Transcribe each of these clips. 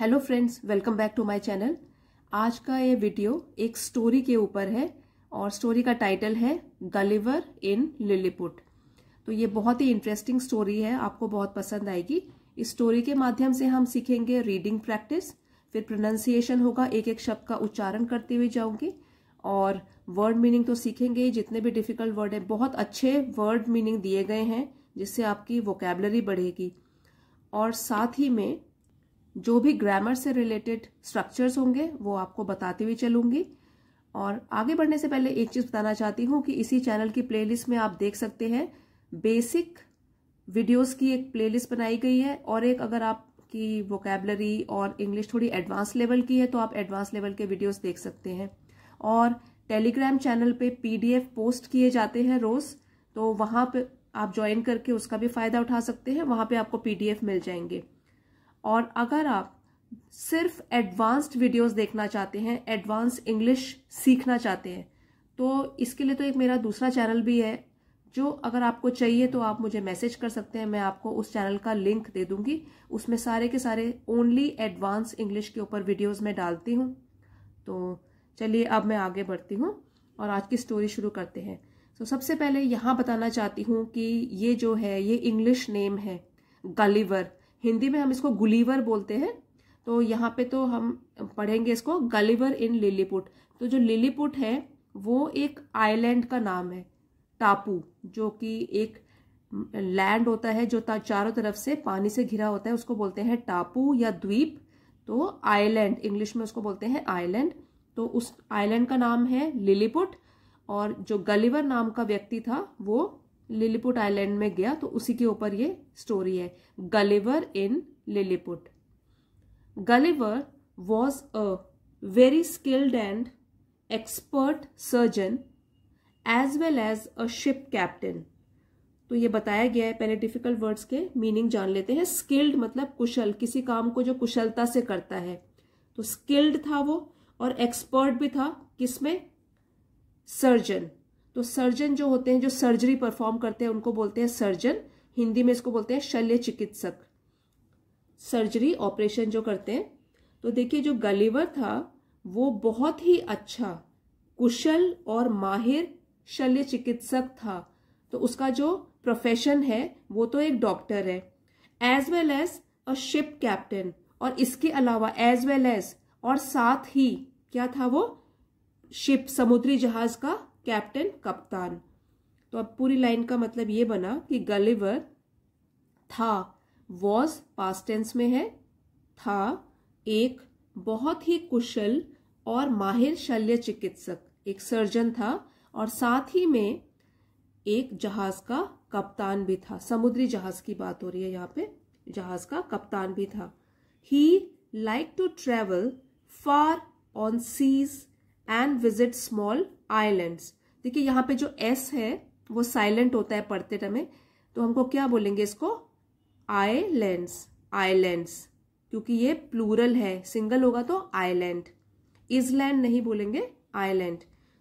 Hello friends welcome back to my channel आज का ये वीडियो एक स्टोरी के ऊपर है और स्टोरी का टाइटल है गलिवर इन लिलीपुट तो ये बहुत ही इंटरेस्टिंग स्टोरी है आपको बहुत पसंद आएगी इस स्टोरी के माध्यम से हम सीखेंगे रीडिंग प्रैक्टिस फिर प्रोनाउंसिएशन होगा एक एक शब्द का उच्चारण करते हुए जाऊंगी और वर्ड मीनिंग तो सीखेंगे जितने भी डिफिकल्ट वर्ड हैं बहुत अच्छे वर्ड मीनिंग दिए गए हैं जिससे आपकी वोकेबलरी बढ़ेगी और साथ ही में जो भी ग्रामर से रिलेटेड स्ट्रक्चर्स होंगे वो आपको बताते हुए चलूंगी और आगे बढ़ने से पहले एक चीज़ बताना चाहती हूँ कि इसी चैनल की प्लेलिस्ट में आप देख सकते हैं बेसिक वीडियोस की एक प्लेलिस्ट बनाई गई है और एक अगर आपकी वोकेबलरी और इंग्लिश थोड़ी एडवांस लेवल की है तो आप एडवांस लेवल के वीडियोस देख सकते हैं और टेलीग्राम चैनल पे पीडीएफ पोस्ट किए जाते हैं रोज़ तो वहाँ पर आप ज्वाइन करके उसका भी फ़ायदा उठा सकते हैं वहाँ पर आपको पीडीएफ मिल जाएंगे और अगर आप सिर्फ एडवांस्ड वीडियोस देखना चाहते हैं एडवांस इंग्लिश सीखना चाहते हैं तो इसके लिए तो एक मेरा दूसरा चैनल भी है जो अगर आपको चाहिए तो आप मुझे मैसेज कर सकते हैं मैं आपको उस चैनल का लिंक दे दूंगी उसमें सारे के सारे ओनली एडवांस इंग्लिश के ऊपर वीडियोस मैं डालती हूँ तो चलिए अब मैं आगे बढ़ती हूँ और आज की स्टोरी शुरू करते हैं तो सबसे पहले यहाँ बताना चाहती हूँ कि ये जो है ये इंग्लिश नेम है गलीवर हिंदी में हम इसको गुलीवर बोलते हैं तो यहाँ पे तो हम पढ़ेंगे इसको गलीवर इन लिलीपुट तो जो लिलीपुट है वो एक आइलैंड का नाम है टापू जो कि एक लैंड होता है जो चारों तरफ से पानी से घिरा होता है उसको बोलते हैं टापू या द्वीप तो आइलैंड इंग्लिश में उसको बोलते हैं आइलैंड तो उस आइलैंड का नाम है लिलीपुट और जो गलीवर नाम का व्यक्ति था वो लिलीपुट आइलैंड में गया तो उसी के ऊपर ये स्टोरी है Gulliver in Lilliput Gulliver was a very skilled and expert surgeon as well as a ship captain तो ये बताया गया है पहले डिफिकल्ट वर्ड्स के मीनिंग जान लेते हैं स्किल्ड मतलब कुशल किसी काम को जो कुशलता से करता है तो स्किल्ड था वो और एक्सपर्ट भी था किसमें सर्जन तो सर्जन जो होते हैं जो सर्जरी परफॉर्म करते हैं उनको बोलते हैं सर्जन हिंदी में इसको बोलते हैं शल्य चिकित्सक सर्जरी ऑपरेशन जो करते हैं तो देखिए जो गलीवर था वो बहुत ही अच्छा कुशल और माहिर शल्य चिकित्सक था तो उसका जो प्रोफेशन है वो तो एक डॉक्टर है as well as a ship captain और इसके अलावा एज वेल एज और साथ ही क्या था वो शिप समुद्री जहाज का कैप्टन कप्तान तो अब पूरी लाइन का मतलब ये बना कि गलिवर था वॉज पास टेंस में है था एक बहुत ही कुशल और माहिर शल्य चिकित्सक एक सर्जन था और साथ ही में एक जहाज का कप्तान भी था समुद्री जहाज की बात हो रही है यहाँ पे जहाज का कप्तान भी था he like to travel far on seas and visit small islands देखिए यहाँ पे जो एस है वो साइलेंट होता है पढ़ते समय तो हमको क्या बोलेंगे इसको आईलैंड आईलैंड क्योंकि ये प्लूरल है सिंगल होगा तो आईलैंड इजलैंड नहीं बोलेंगे आईलैंड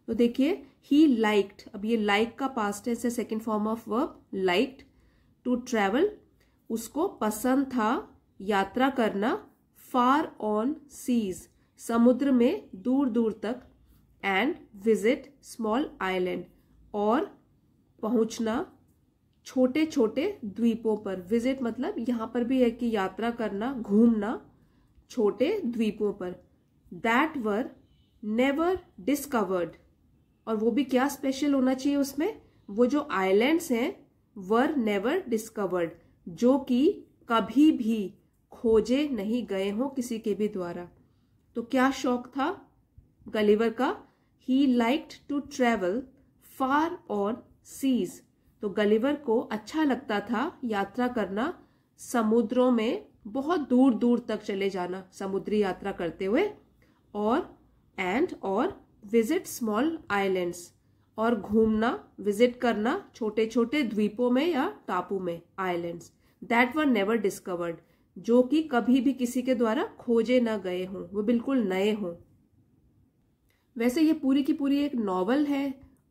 तो देखिए ही लाइक्ड अब ये लाइक like का पास्ट है second form of verb liked to travel उसको पसंद था यात्रा करना फार ऑन सीज समुद्र में दूर दूर तक एंड विजिट स्मॉल आइलैंड और पहुंचना छोटे छोटे द्वीपों पर विजिट मतलब यहाँ पर भी है कि यात्रा करना घूमना छोटे द्वीपों पर दैट वर नेवर डिस्कवर्ड और वो भी क्या स्पेशल होना चाहिए उसमें वो जो आइलैंड्स हैं वर नेवर डिस्कवर्ड जो कि कभी भी खोजे नहीं गए हों किसी के भी द्वारा तो क्या शौक था गलीवर का he liked to travel far on seas तो गलिवर को अच्छा लगता था यात्रा करना समुद्रों में बहुत दूर दूर तक चले जाना समुद्री यात्रा करते हुए और एंड और विजिट स्मॉल आइलैंड्स और घूमना विजिट करना छोटे छोटे द्वीपों में या टापू में islands that were never discovered जो कि कभी भी किसी के द्वारा खोजे ना गए हों वो बिल्कुल नए हों वैसे ये पूरी की पूरी एक नावल है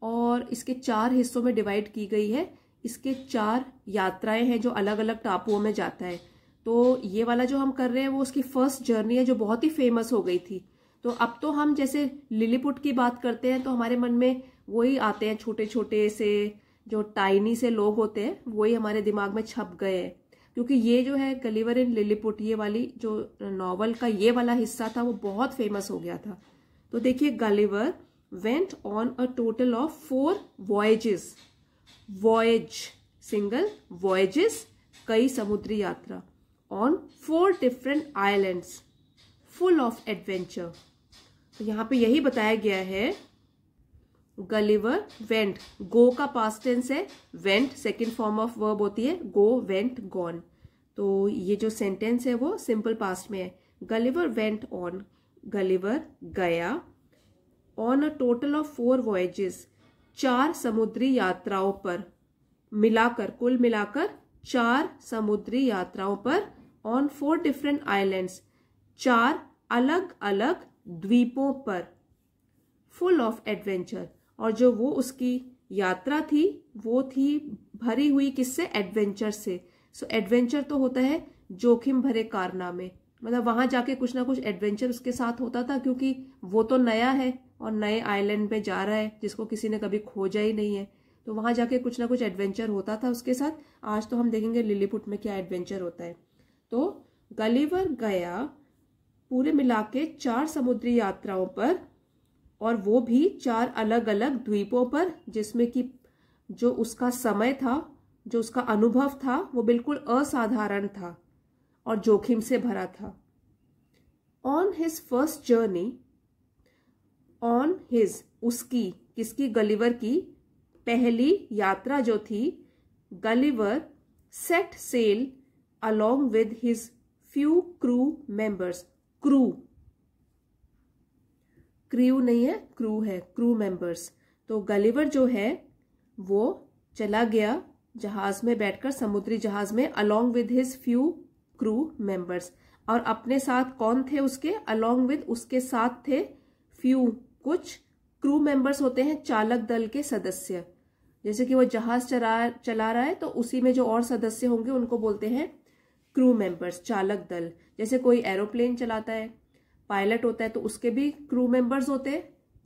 और इसके चार हिस्सों में डिवाइड की गई है इसके चार यात्राएं हैं जो अलग अलग टापुओं में जाता है तो ये वाला जो हम कर रहे हैं वो उसकी फर्स्ट जर्नी है जो बहुत ही फेमस हो गई थी तो अब तो हम जैसे लिलीपुट की बात करते हैं तो हमारे मन में वही आते हैं छोटे छोटे से जो टाइनी से लोग होते हैं वही हमारे दिमाग में छप गए हैं क्योंकि ये जो है गलीवर इन लिलीपुट ये वाली जो नावल का ये वाला हिस्सा था वो बहुत फेमस हो गया था तो देखिए Gulliver went on a total of four voyages voyage single voyages कई समुद्री यात्रा on four different islands full of adventure तो यहाँ पे यही बताया गया है गलिवर वेंट गो का पास्ट टेंस है went second form of verb होती है गो वेंट गॉन तो ये जो सेंटेंस है वो सिंपल पास्ट में है गलिवर वेंट ऑन गलिवर गया on a total of four voyages चार समुद्री यात्राओं पर मिलाकर कुल मिलाकर चार समुद्री यात्राओं पर ऑन फोर डिफरेंट आइलैंड्स चार अलग अलग द्वीपों पर फुल ऑफ एडवेंचर और जो वो उसकी यात्रा थी वो थी भरी हुई किससे एडवेंचर से सो so, एडवेंचर तो होता है जोखिम भरे कारनामे मतलब वहाँ जाके कुछ ना कुछ एडवेंचर उसके साथ होता था क्योंकि वो तो नया है और नए आइलैंड पे जा रहा है जिसको किसी ने कभी खोजा ही नहीं है तो वहाँ जाके कुछ ना कुछ एडवेंचर होता था उसके साथ आज तो हम देखेंगे लिलीपुट में क्या एडवेंचर होता है तो गलीवर गया पूरे मिला के चार समुद्री यात्राओं पर और वो भी चार अलग अलग द्वीपों पर जिसमें कि जो उसका समय था जो उसका अनुभव था वो बिल्कुल असाधारण था और जोखिम से भरा था on his first journey on his उसकी किसकी गलीवर की पहली यात्रा जो थी Gulliver set sail along with his few crew members crew crew नहीं है क्रू है क्रू मेंबर्स तो गलीवर जो है वो चला गया जहाज में बैठकर समुद्री जहाज में along with his few crew members और अपने साथ कौन थे उसके अलोंग विद उसके साथ थे फ्यू कुछ क्रू मेंबर्स होते हैं चालक दल के सदस्य जैसे कि वो जहाज चला चला रहा है तो उसी में जो और सदस्य होंगे उनको बोलते हैं क्रू मेंबर्स चालक दल जैसे कोई एरोप्लेन चलाता है पायलट होता है तो उसके भी क्रू मेंबर्स होते हैं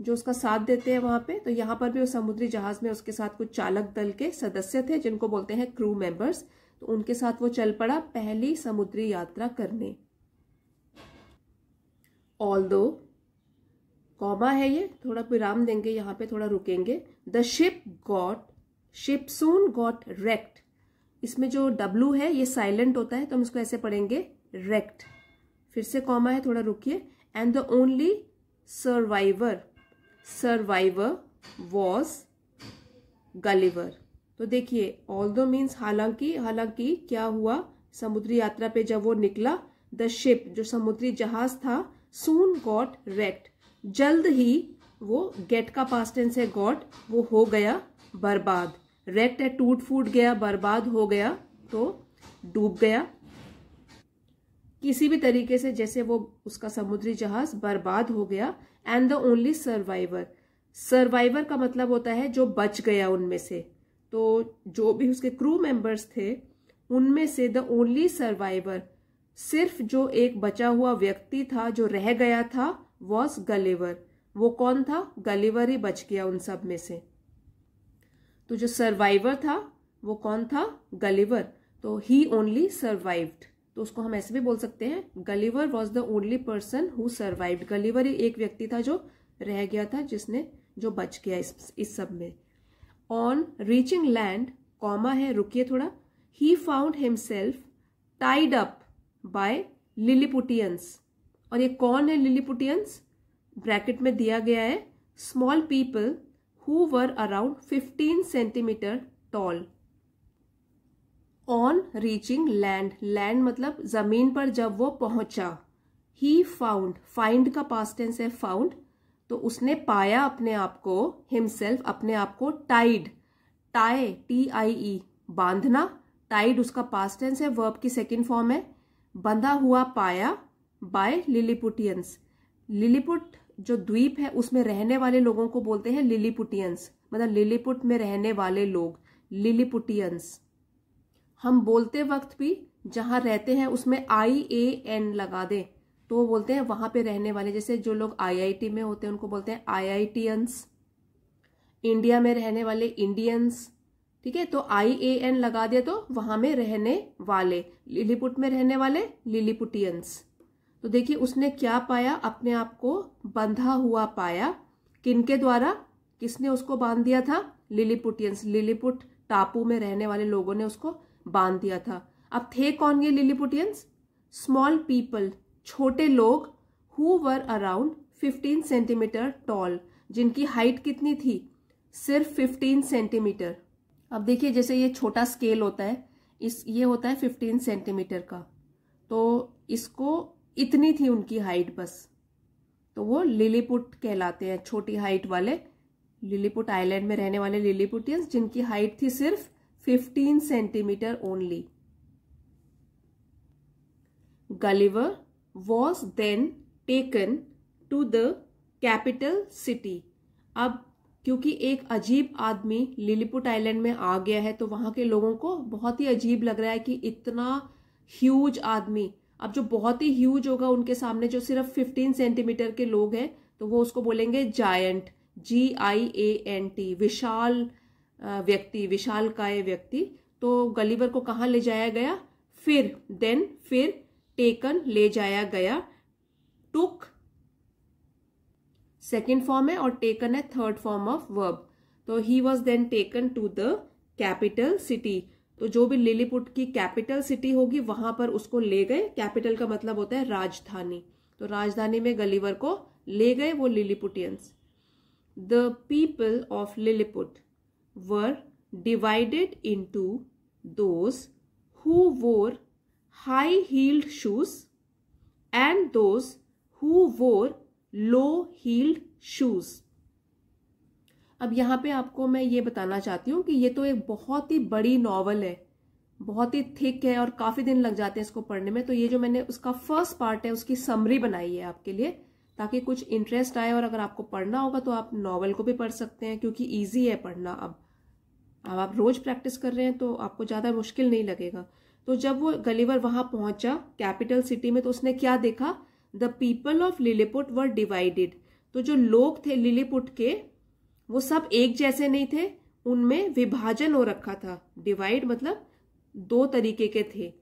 जो उसका साथ देते हैं वहां पे तो यहां पर भी उस समुद्री जहाज में उसके साथ कुछ चालक दल के सदस्य थे जिनको बोलते हैं क्रू मेंबर्स तो उनके साथ वो चल पड़ा पहली समुद्री यात्रा करने ऑल दो कॉमा है ये थोड़ा विराम देंगे यहाँ पे थोड़ा रुकेंगे the ship got ship soon got wrecked इसमें जो डब्लू है ये साइलेंट होता है तो हम इसको ऐसे पढ़ेंगे रेक्ट फिर से कॉमा है थोड़ा रुकिए and the only survivor survivor was Gulliver तो देखिए ऑल दो मीन्स हालांकि हालांकि क्या हुआ समुद्री यात्रा पे जब वो निकला द शिप जो समुद्री जहाज था सून गॉट रेक्ट जल्द ही वो गेट का पास टेंस है गॉट वो हो गया बर्बाद रेक्ट है टूट फूट गया बर्बाद हो गया तो डूब गया किसी भी तरीके से जैसे वो उसका समुद्री जहाज बर्बाद हो गया and the only survivor survivor का मतलब होता है जो बच गया उनमें से तो जो भी उसके क्रू मेंबर्स थे उनमें से द ओनली सर्वाइवर सिर्फ जो एक बचा हुआ व्यक्ति था जो रह गया था वॉज गलेवर वो कौन था गलेवर ही बच गया उन सब में से तो जो सर्वाइवर था वो कौन था गलेवर तो ही ओनली सर्वाइव्ड तो उसको हम ऐसे भी बोल सकते हैं Gulliver was the only person who survived Gulliver ही एक व्यक्ति था जो रह गया था जिसने जो बच गया इस, इस सब में ऑन रीचिंग लैंड कॉमा है रुकिए थोड़ा he found himself tied up by Lilliputians और ये कौन है लिलीपुटियंस ब्रैकेट में दिया गया है small people who were around 15 centimetre tall on reaching land land मतलब जमीन पर जब वो पहुंचा ही फाउंड फाइंड का पास्ट टेंस है फाउंड तो उसने पाया अपने आप को हिमसेल्फ अपने आप को tied tie T I E बांधना टाइड उसका पास टेंस है वर्ब की सेकेंड फॉर्म है बंधा हुआ पाया बाय लिलीपुटियंस लिलीपुट जो द्वीप है उसमें रहने वाले लोगों को बोलते हैं लिलीपुटियंस मतलब लिलीपुट में रहने वाले लोग लिलीपुटियंस हम बोलते वक्त भी जहां रहते हैं उसमें आई ए एन लगा दें तो वो बोलते हैं वहां पे रहने वाले जैसे जो लोग आईआईटी में होते हैं उनको बोलते हैं आईआईटीएंस इंडिया में रहने वाले इंडियंस ठीक है तो आई ए एन लगा दिया तो वहां में रहने वाले लिलीपुट में रहने वाले लिलीपुटियंस तो देखिए उसने क्या पाया अपने आप को बंधा हुआ पाया किनके द्वारा किसने उसको बांध दिया था लिलीपुटियंस लिलीपुट टापू में रहने वाले लोगों ने उसको बांध दिया था अब थे कौन ये लिलीपुटियंस स्मॉल पीपल छोटे लोग who were around 15 centimetre tall जिनकी हाइट कितनी थी सिर्फ 15 सेंटीमीटर अब देखिए जैसे ये छोटा स्केल होता है इस ये होता है 15 सेंटीमीटर का तो इसको इतनी थी उनकी हाइट बस तो वो लिलीपुट कहलाते हैं छोटी हाइट वाले लिलीपुट आइलैंड में रहने वाले लिलीपुटियंस जिनकी हाइट थी सिर्फ 15 centimetre only Gulliver was then taken to the capital city. अब क्योंकि एक अजीब आदमी लिलीपुट आइलैंड में आ गया है तो वहाँ के लोगों को बहुत ही अजीब लग रहा है कि इतना ह्यूज आदमी अब जो बहुत ही ह्यूज होगा उनके सामने जो सिर्फ 15 सेंटीमीटर के लोग हैं तो वो उसको बोलेंगे giant G I A N T विशाल व्यक्ति विशाल काय व्यक्ति तो गलीवर को कहाँ ले जाया गया फिर देन फिर टेकन ले जाया गया टुक सेकेंड फॉर्म है और टेकन है थर्ड फॉर्म ऑफ वर्ब तो he was then taken to the capital city तो जो भी लिलीपुट की कैपिटल सिटी होगी वहां पर उसको ले गए कैपिटल का मतलब होता है राजधानी तो राजधानी में गलीवर को ले गए वो Lilliputians the people of Lilliput were divided two those who wore high heeled shoes and those who wore low heeled shoes. अब यहां पे आपको मैं ये बताना चाहती हूं कि ये तो एक बहुत ही बड़ी नॉवल है बहुत ही थिक है और काफ़ी दिन लग जाते हैं इसको पढ़ने में तो ये जो मैंने उसका फर्स्ट पार्ट है उसकी समरी बनाई है आपके लिए ताकि कुछ इंटरेस्ट आए और अगर आपको पढ़ना होगा तो आप नॉवल को भी पढ़ सकते हैं क्योंकि ईजी है पढ़ना अब अब आप रोज़ प्रैक्टिस कर रहे हैं तो आपको ज़्यादा मुश्किल नहीं लगेगा तो जब वो गलीवर वहां पहुंचा कैपिटल सिटी में तो उसने क्या देखा the people of Lilliput were divided तो जो लोग थे लिलीपुट के वो सब एक जैसे नहीं थे उनमें विभाजन हो रखा था डिवाइड मतलब दो तरीके के थे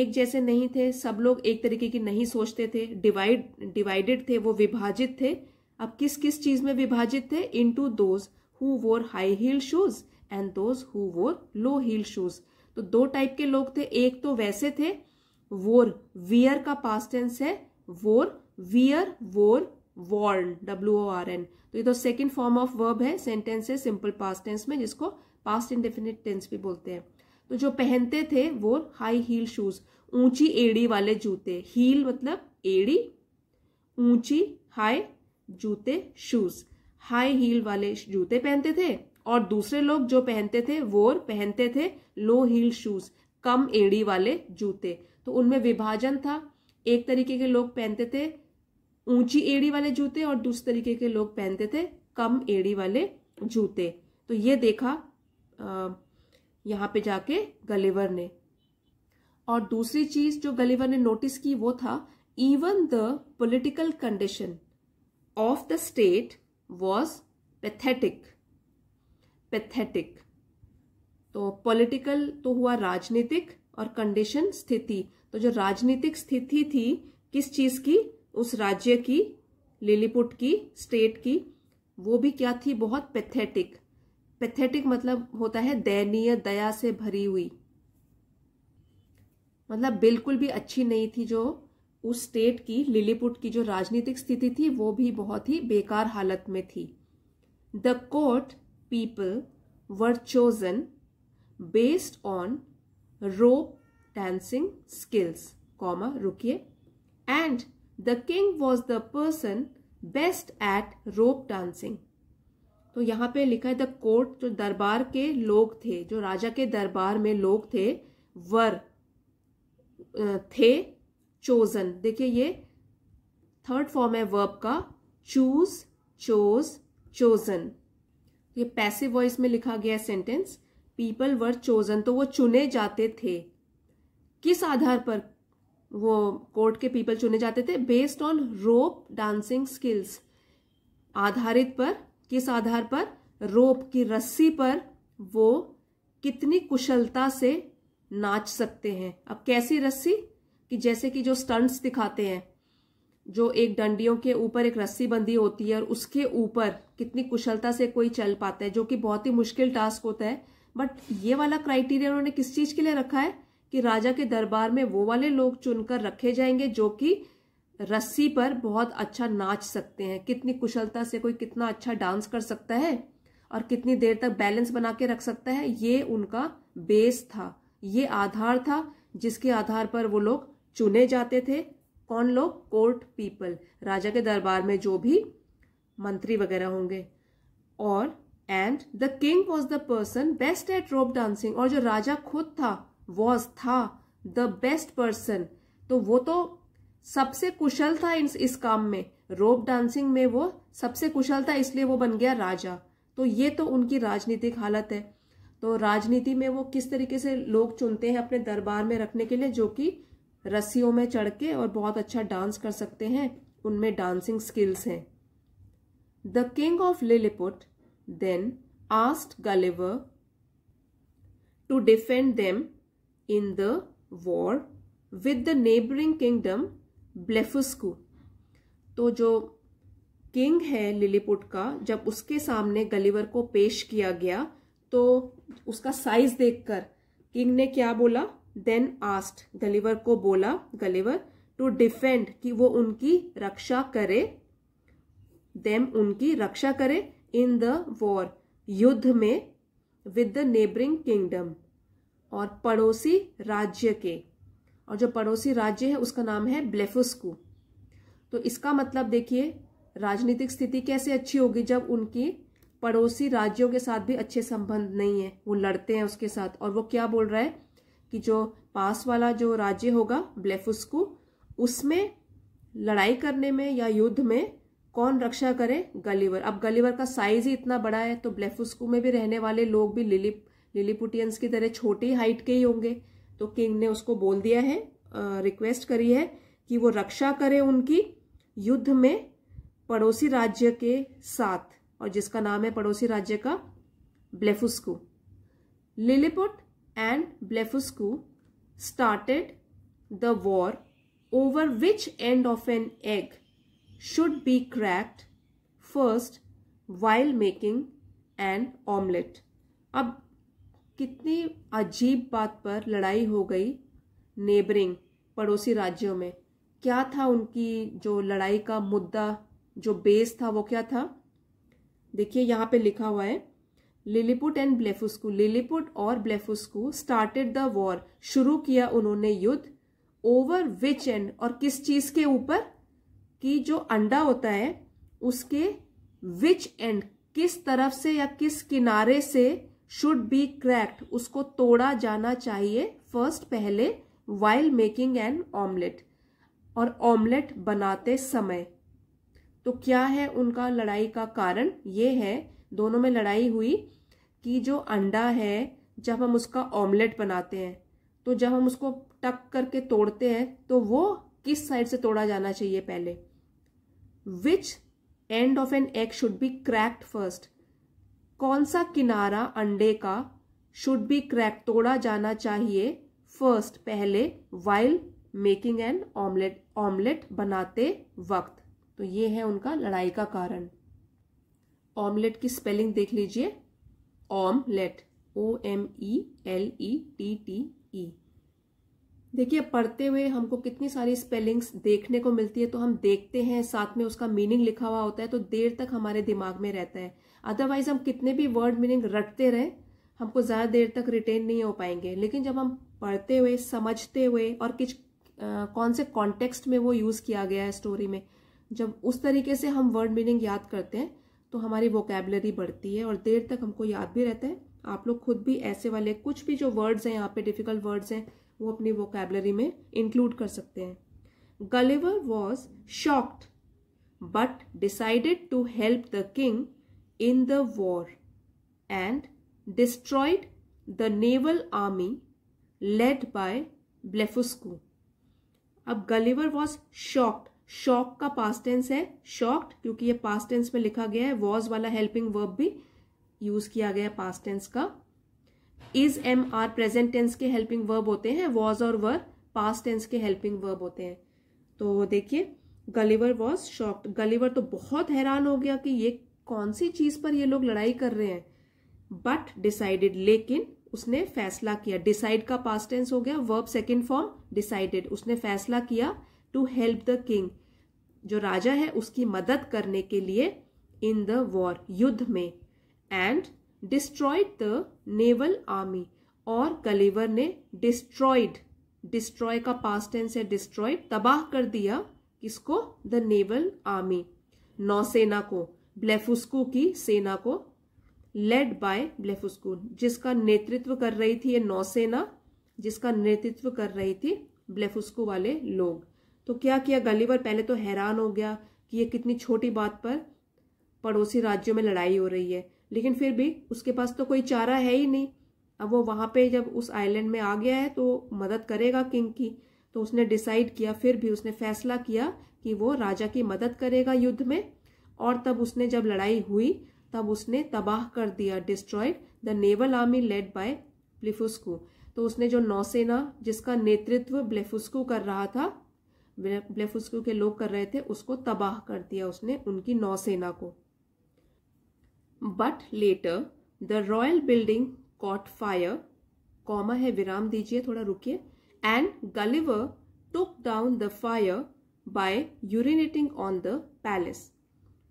एक जैसे नहीं थे सब लोग एक तरीके की नहीं सोचते थे डिवाइड डिवाइडेड थे वो विभाजित थे अब किस किस चीज में विभाजित थे in two those who wore high heel shoes and those who wore low heal shoes तो दो टाइप के लोग थे एक तो वैसे थे वोर वियर का पास टेंस है wore wear wore worn W O R N तो ये तो सेकेंड फॉर्म ऑफ वर्ब है सेंटेंस है सिंपल पास टेंस में जिसको पास्ट इंडेफिनिट टेंस भी बोलते हैं तो जो पहनते थे वो हाई हील शूज ऊंची एड़ी वाले जूते हील मतलब एड़ी ऊंची हाई जूते शूज हाई हील वाले जूते पहनते थे और दूसरे लोग जो पहनते थे वो पहनते थे लो हील शूज कम एड़ी वाले जूते तो उनमें विभाजन था एक तरीके के लोग पहनते थे ऊंची एड़ी वाले जूते और दूसरे तरीके के लोग पहनते थे कम एड़ी वाले जूते तो ये देखा यहाँ पे जाके गलीवर ने और दूसरी चीज जो गलीवर ने नोटिस की वो था even the political condition of the state was pathetic pathetic तो पॉलिटिकल तो हुआ राजनीतिक और कंडीशन स्थिति तो जो राजनीतिक स्थिति थी किस चीज की उस राज्य की लिलीपुट की स्टेट की वो भी क्या थी बहुत पैथेटिक पैथेटिक मतलब होता है दयनीय दया से भरी हुई मतलब बिल्कुल भी अच्छी नहीं थी जो उस स्टेट की लिलीपुट की जो राजनीतिक स्थिति थी वो भी बहुत ही बेकार हालत में थी the court people were chosen based on rope dancing skills, comma, rukiye. And the king was the person best at rope dancing तो यहाँ पे लिखा है द कोर्ट जो दरबार के लोग थे जो राजा के दरबार में लोग थे वर थे चोजन देखिए ये थर्ड फॉर्म है वर्ब का चूज चोज चोजन ये पैसिव वॉइस में लिखा गया सेंटेंस पीपल वर चोजन तो वो चुने जाते थे किस आधार पर वो कोर्ट के पीपल चुने जाते थे based on rope dancing skills आधारित पर किस आधार पर रोप की रस्सी पर वो कितनी कुशलता से नाच सकते हैं अब कैसी रस्सी कि जैसे कि जो स्टंट्स दिखाते हैं जो एक डंडियों के ऊपर एक रस्सी बंधी होती है और उसके ऊपर कितनी कुशलता से कोई चल पाता है जो कि बहुत ही मुश्किल टास्क होता है बट ये वाला क्राइटेरिया उन्होंने किस चीज के लिए रखा है कि राजा के दरबार में वो वाले लोग चुनकर रखे जाएंगे जो कि रस्सी पर बहुत अच्छा नाच सकते हैं कितनी कुशलता से कोई कितना अच्छा डांस कर सकता है और कितनी देर तक बैलेंस बना के रख सकता है ये उनका बेस था ये आधार था जिसके आधार पर वो लोग चुने जाते थे कौन लोग कोर्ट पीपल राजा के दरबार में जो भी मंत्री वगैरह होंगे और and the king was the person best at rope dancing और जो राजा खुद था वॉज था द बेस्ट पर्सन तो वो तो सबसे कुशल था इस, इस काम में रोप डांसिंग में वो सबसे कुशल था इसलिए वो बन गया राजा तो ये तो उनकी राजनीतिक हालत है तो राजनीति में वो किस तरीके से लोग चुनते हैं अपने दरबार में रखने के लिए जो कि रस्सियों में चढ़ के और बहुत अच्छा डांस कर सकते हैं उनमें डांसिंग स्किल्स हैं the king of Lilliput then asked Gulliver to defend them in the war with the neighbouring kingdom Blefuscu तो जो किंग है लिलीपुट का जब उसके सामने गलीवर को पेश किया गया तो उसका साइज देखकर किंग ने क्या बोला देन आस्ट गलीवर को बोला गलीवर टू डिफेंड कि वो उनकी रक्षा करे देम उनकी रक्षा करे इन द वॉर युद्ध में विद द नेबरिंग किंगडम और पड़ोसी राज्य के और जो पड़ोसी राज्य है उसका नाम है ब्लेफुस्कू तो इसका मतलब देखिए राजनीतिक स्थिति कैसे अच्छी होगी जब उनकी पड़ोसी राज्यों के साथ भी अच्छे संबंध नहीं है वो लड़ते हैं उसके साथ और वो क्या बोल रहा है कि जो पास वाला जो राज्य होगा ब्लेफुस्कु उसमें लड़ाई करने में या युद्ध में कौन रक्षा करे गलीवर अब गलीवर का साइज ही इतना बड़ा है तो ब्लेफुस्कु में भी रहने वाले लोग भी लिलिप लिलीपुटियंस की तरह छोटी हाइट के ही होंगे तो किंग ने उसको बोल दिया है रिक्वेस्ट करी है कि वो रक्षा करे उनकी युद्ध में पड़ोसी राज्य के साथ और जिसका नाम है पड़ोसी राज्य का Blefuscu Lilliput and Blefuscu started the war over which end of an egg should be cracked first while making an omelet. अब कितनी अजीब बात पर लड़ाई हो गई नेबरिंग पड़ोसी राज्यों में क्या था उनकी जो लड़ाई का मुद्दा जो बेस था वो क्या था देखिए यहाँ पे लिखा हुआ है लिलीपुट एंड ब्लेफुस्कू लिलीपुट और ब्लेफुस्कू स्टार्टेड द वॉर शुरू किया उन्होंने युद्ध ओवर विच एंड और किस चीज के ऊपर कि जो अंडा होता है उसके विच एंड किस तरफ से या किस किनारे से शुड बी क्रैक्ट उसको तोड़ा जाना चाहिए फर्स्ट पहले वाइल मेकिंग एन ऑमलेट और ऑमलेट बनाते समय तो क्या है उनका लड़ाई का कारण ये है दोनों में लड़ाई हुई कि जो अंडा है जब हम उसका ऑमलेट बनाते हैं तो जब हम उसको टक करके तोड़ते हैं तो वो किस साइड से तोड़ा जाना चाहिए पहले which end of an egg should be cracked first कौन सा किनारा अंडे का शुड बी क्रैक तोड़ा जाना चाहिए फर्स्ट पहले while making an omelette omelette बनाते वक्त तो ये है उनका लड़ाई का कारण ऑमलेट की स्पेलिंग देख लीजिए omelette O M E L E T T E देखिए पढ़ते हुए हमको कितनी सारी स्पेलिंग्स देखने को मिलती है तो हम देखते हैं साथ में उसका मीनिंग लिखा हुआ होता है तो देर तक हमारे दिमाग में रहता है अदरवाइज हम कितने भी वर्ड मीनिंग रटते रहे हमको ज़्यादा देर तक रिटेन नहीं हो पाएंगे लेकिन जब हम पढ़ते हुए समझते हुए और किस कौन से कॉन्टेक्स्ट में वो यूज़ किया गया है स्टोरी में जब उस तरीके से हम वर्ड मीनिंग याद करते हैं तो हमारी वोकेबलरी बढ़ती है और देर तक हमको याद भी रहता है आप लोग खुद भी ऐसे वाले कुछ भी जो वर्ड्स हैं यहाँ पे डिफिकल्ट वर्ड्स हैं वो अपनी वोकेबलरी में इंक्लूड कर सकते हैं Gulliver was shocked but decided to help the king in the war and destroyed the naval army led by Blefuscu अब गलिवर वॉज शॉक्ड शॉक का पास्ट टेंस है शॉक्ड क्योंकि ये पास्ट टेंस में लिखा गया है वॉज वाला हेल्पिंग वर्ब भी यूज किया गया है पास्ट टेंस का is am are present tense के हेल्पिंग वर्ब होते हैं वॉज और वर पास्ट टेंस के हेल्पिंग वर्ब होते हैं तो देखिए गलीवर वॉज शॉक्ड गलीवर तो बहुत हैरान हो गया कि ये कौन सी चीज पर ये लोग लड़ाई कर रहे हैं बट डिसाइडेड लेकिन उसने फैसला किया डिसाइड का पास्ट टेंस हो गया वर्ब सेकेंड फॉर्म डिसाइडेड उसने फैसला किया टू हेल्प द किंग जो राजा है उसकी मदद करने के लिए इन द वॉर युद्ध में and destroyed the naval army और कलेवर ने डिस्ट्रॉयड डिस्ट्रॉय का पास टेंस है डिस्ट्रॉयड तबाह कर दिया किसको द नेवल आर्मी नौसेना को ब्लेफुस्कू की सेना को लेड बाय ब्लेफुस्कू जिसका नेतृत्व कर रही थी ये नौसेना जिसका नेतृत्व कर रही थी ब्लेफुस्कू वाले लोग तो क्या किया गलीवर पहले तो हैरान हो गया कि ये कितनी छोटी बात पर पड़ोसी राज्यों में लड़ाई हो रही है लेकिन फिर भी उसके पास तो कोई चारा है ही नहीं अब वो वहाँ पे जब उस आइलैंड में आ गया है तो मदद करेगा किंग की तो उसने डिसाइड किया फिर भी उसने फैसला किया कि वो राजा की मदद करेगा युद्ध में और तब उसने जब लड़ाई हुई तब उसने तबाह कर दिया destroyed the naval army led by Blefuscu तो उसने जो नौसेना जिसका नेतृत्व ब्लेफुस्कू कर रहा था ब्लेफुस्कू के लोग कर रहे थे उसको तबाह कर दिया उसने उनकी नौसेना को but later the royal building caught fire comma है विराम दीजिए थोड़ा रुकिए and Gulliver took down the fire by urinating on the palace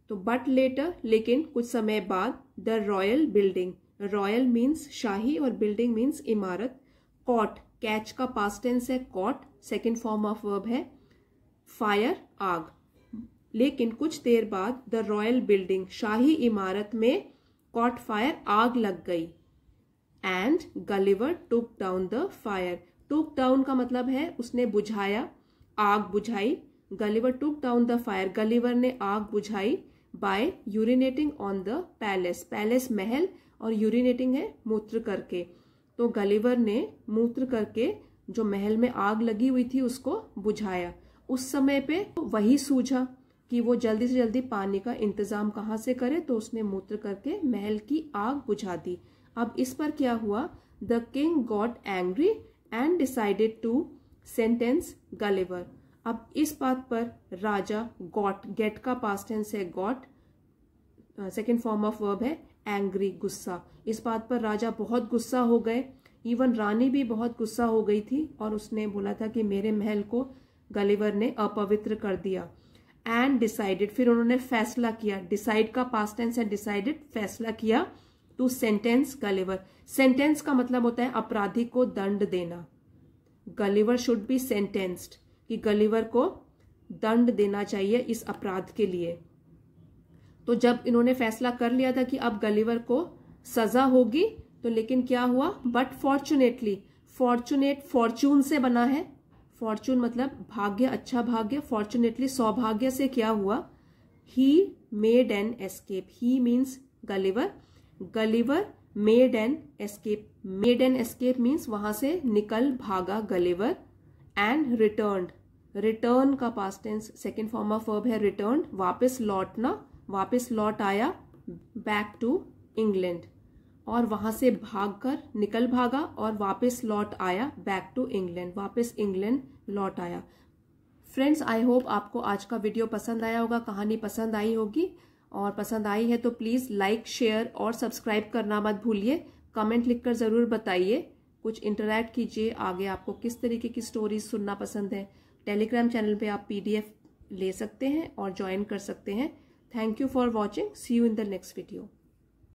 तो बट लेटर लेकिन कुछ समय बाद the royal building royal means शाही और बिल्डिंग मीन्स इमारत कॉट कैच का पास्ट टेंस है caught second form of verb है फायर आग लेकिन कुछ देर बाद द रॉयल बिल्डिंग शाही इमारत में कॉट फायर आग लग गई and Gulliver took down the fire took down का मतलब है उसने बुझाया आग बुझाई Gulliver took down the fire Gulliver ने आग बुझाई by urinating on the palace palace महल और यूरिनेटिंग है मूत्र करके तो गलिवर ने मूत्र करके जो महल में आग लगी हुई थी उसको बुझाया उस समय पे वही सूझा कि वो जल्दी से जल्दी पानी का इंतजाम कहाँ से करे तो उसने मूत्र करके महल की आग बुझा दी अब इस पर क्या हुआ the king got angry and decided to sentence Gulliver अब इस बात पर राजा गॉट गेट का पास टेंस है got second form of verb है एंग्री गुस्सा इस बात पर राजा बहुत गुस्सा हो गए इवन रानी भी बहुत गुस्सा हो गई थी और उसने बोला था कि मेरे महल को गलीवर ने अपवित्र कर दिया एंड डिसाइडेड फिर उन्होंने फैसला किया डिसाइड का पास टेंस है डिसाइडेड फैसला किया टू सेंटेंस गलीवर सेंटेंस का मतलब होता है अपराधी को दंड देना गलीवर शुड बी सेंटेंस्ड कि गलीवर को दंड देना चाहिए इस अपराध के लिए तो जब इन्होंने फैसला कर लिया था कि अब गलीवर को सजा होगी तो लेकिन क्या हुआ बट फॉर्चुनेटली फॉर्चुनेट फॉर्चून से बना है फॉर्चून मतलब भाग्य अच्छा भाग्य फॉर्चुनेटली सौभाग्य से क्या हुआ he made an escape he means Gulliver Gulliver made an escape made an escape means वहां से निकल भागा गलीवर एंड रिटर्न रिटर्न का past tense second form of verb है रिटर्न वापस लौटना वापस लौट आया बैक टू इंग्लैंड और वहां से भागकर निकल भागा और वापस लौट आया बैक टू इंग्लैंड वापस इंग्लैंड लौट आया फ्रेंड्स आई होप आपको आज का वीडियो पसंद आया होगा कहानी पसंद आई होगी और पसंद आई है तो प्लीज़ लाइक शेयर और सब्सक्राइब करना मत भूलिए कमेंट लिखकर ज़रूर बताइए कुछ इंटरेक्ट कीजिए आगे आपको किस तरीके की स्टोरीज सुनना पसंद है टेलीग्राम चैनल पे आप पीडीएफ ले सकते हैं और ज्वाइन कर सकते हैं thank you for watching see you in the next video